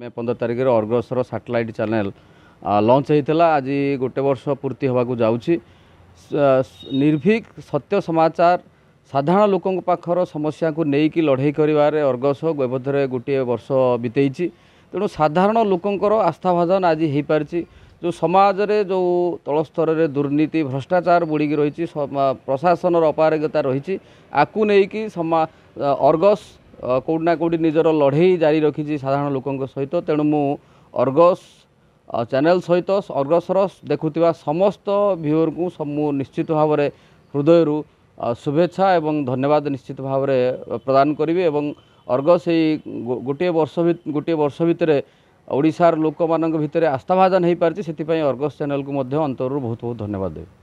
ମେ ପନ୍ଦର ତାରିଖରେ ଅର୍ଗସର satellite channel launch ହେଇଥିଲା ଆଜି ଗୋଟେ ବର୍ଷ ପୂର୍ତ୍ତି ହେବାକୁ ଯାଉଛି ନିର୍ଭୀକ ସତ୍ୟ ସମାଚାର ସାଧାରଣ ଲୋକଙ୍କ ପାଖର ସମସ୍ୟାକୁ ନେଇକି ଲଢ଼େଇ କରିବାରେ ଅର୍ଗସ ଗୋବଧରେ ଗୋଟିଏ ବର୍ଷ ବିତେଇଛି ତେଣୁ ସାଧାରଣ ଲୋକଙ୍କର ଆସ୍ଥାଭାଜନ ଆଜି ହୋଇପାରିଛି ଯେଉଁ ସମାଜରେ ଯେଉଁ ତଳସ୍ତରରେ ଦୁର୍ନୀତି ଭ୍ରଷ୍ଟାଚାର ବୁଡ଼ିକି ରହିଛି ପ୍ରଶାସନର ଅପାରଗତା ରହିଛି ଆକୁ ନେଇକି ସମା ଅର୍ଗସ କେଉଁଠି ନା କେଉଁଠି ନିଜର ଲଢ଼େଇ ଜାରି ରଖିଛି ସାଧାରଣ ଲୋକଙ୍କ ସହିତ ତେଣୁ ମୁଁ ଅର୍ଗସ୍ ଚ୍ୟାନେଲ୍ ସହିତ ଅର୍ଗସ୍ର ଦେଖୁଥିବା ସମସ୍ତ ଭିୟୁରଙ୍କୁ ମୁଁ ନିଶ୍ଚିତ ଭାବରେ ହୃଦୟରୁ ଶୁଭେଚ୍ଛା ଏବଂ ଧନ୍ୟବାଦ ନିଶ୍ଚିତ ଭାବରେ ପ୍ରଦାନ କରିବି ଏବଂ ଅର୍ଗସ୍ ଏଇ ଗୋଟିଏ ବର୍ଷ ଗୋଟିଏ ବର୍ଷ ଭିତରେ ଓଡ଼ିଶାର ଲୋକମାନଙ୍କ ଭିତରେ ଆସ୍ଥାଭାଜନ ହୋଇପାରିଛି ସେଥିପାଇଁ ଅର୍ଗସ୍ ଚ୍ୟାନେଲ୍କୁ ମଧ୍ୟ ଅନ୍ତରରୁ ବହୁତ ବହୁତ ଧନ୍ୟବାଦ ଦେବି